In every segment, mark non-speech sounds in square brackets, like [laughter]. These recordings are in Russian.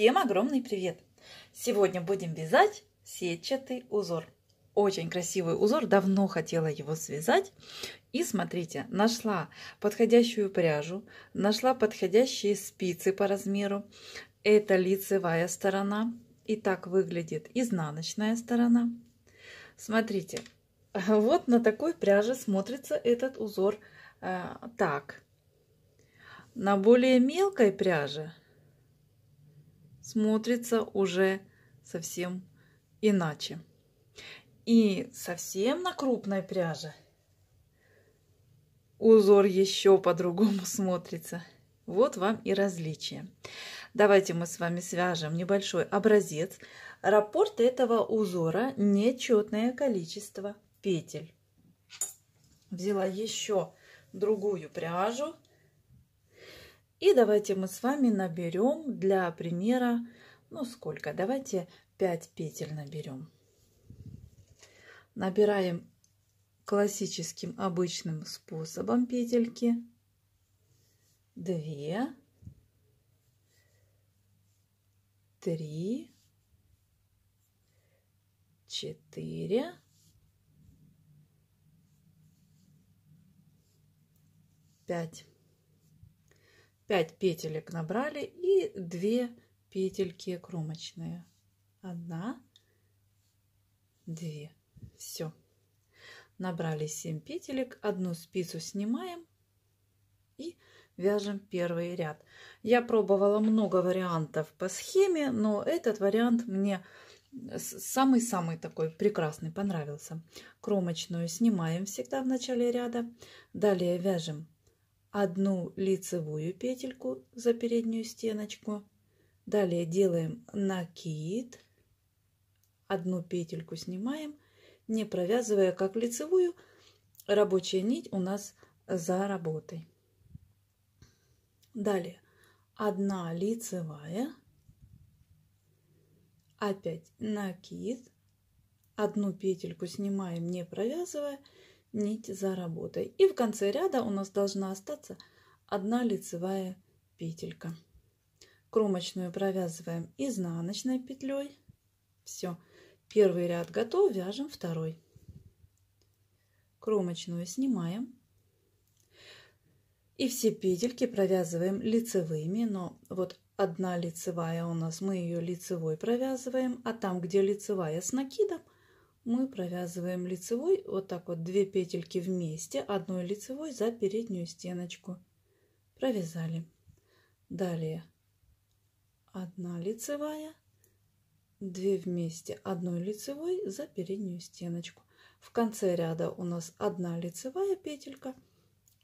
Всем огромный привет! Сегодня будем вязать сетчатый узор. Очень красивый узор, давно хотела его связать. И смотрите, нашла подходящую пряжу, нашла подходящие спицы по размеру. Это лицевая сторона. И так выглядит изнаночная сторона. Смотрите, [laughs] вот на такой пряже смотрится этот узор э, так. На более мелкой пряже смотрится уже совсем иначе. И совсем на крупной пряже узор еще по-другому [laughs] смотрится. Вот вам и различие. Давайте мы с вами свяжем небольшой образец. Раппорт этого узора нечетное количество петель. Взяла еще другую пряжу. И давайте мы с вами наберем для примера, ну сколько, давайте 5 петель наберем. Набираем классическим обычным способом петельки 2, 3, 4, 5. 5 петелек набрали и 2 петельки кромочные. 1, 2. Все. Набрали 7 петелек, одну спицу снимаем и вяжем первый ряд. Я пробовала много вариантов по схеме, но этот вариант мне самый-самый такой прекрасный понравился. Кромочную снимаем всегда в начале ряда. Далее вяжем одну лицевую петельку за переднюю стеночку. Далее делаем накид, одну петельку снимаем, не провязывая как лицевую, рабочая нить у нас за работой. Далее одна лицевая, опять накид, одну петельку снимаем, не провязывая, нить за работой. И в конце ряда у нас должна остаться одна лицевая петелька. Кромочную провязываем изнаночной петлей. Все. Первый ряд готов, вяжем второй. Кромочную снимаем. И все петельки провязываем лицевыми, но вот одна лицевая у нас, мы ее лицевой провязываем, а там, где лицевая с накидом – мы провязываем лицевой вот так вот две петельки вместе одной лицевой за переднюю стеночку провязали далее одна лицевая 2 вместе одной лицевой за переднюю стеночку в конце ряда у нас одна лицевая петелька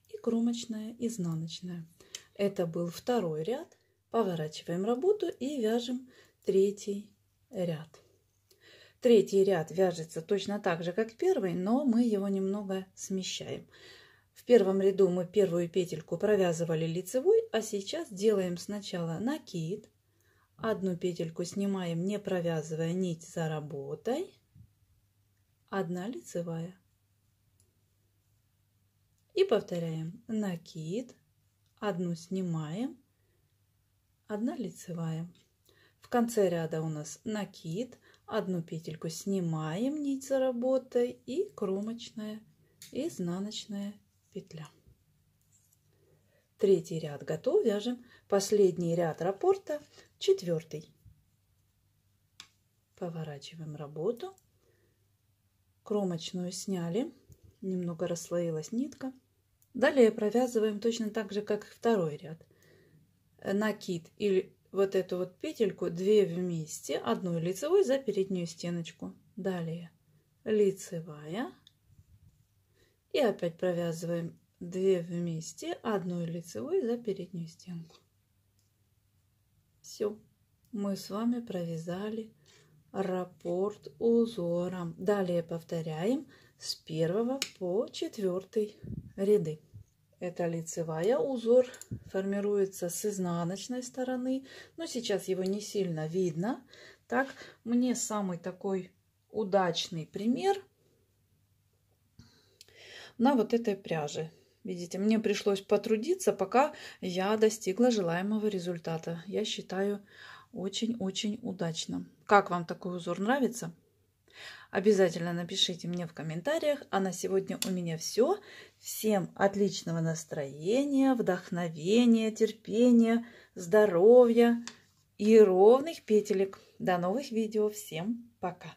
и кромочная изнаночная это был второй ряд поворачиваем работу и вяжем третий ряд Третий ряд вяжется точно так же, как первый, но мы его немного смещаем. В первом ряду мы первую петельку провязывали лицевой, а сейчас делаем сначала накид. Одну петельку снимаем, не провязывая нить за работой. Одна лицевая. И повторяем накид, одну снимаем, одна лицевая. В конце ряда у нас накид, одну петельку снимаем нить за работой и кромочная изнаночная петля третий ряд готов вяжем последний ряд раппорта четвертый поворачиваем работу кромочную сняли немного расслоилась нитка далее провязываем точно так же как второй ряд накид или вот эту вот петельку, 2 вместе, одной лицевой за переднюю стеночку. Далее лицевая. И опять провязываем 2 вместе, одной лицевой за переднюю стенку. Все, мы с вами провязали раппорт узором. Далее повторяем с 1 по 4 ряды. Это лицевая. Узор формируется с изнаночной стороны. Но сейчас его не сильно видно. Так, мне самый такой удачный пример на вот этой пряже. Видите, мне пришлось потрудиться, пока я достигла желаемого результата. Я считаю очень-очень удачным. Как вам такой узор нравится? Обязательно напишите мне в комментариях. А на сегодня у меня все. Всем отличного настроения, вдохновения, терпения, здоровья и ровных петелек. До новых видео. Всем пока!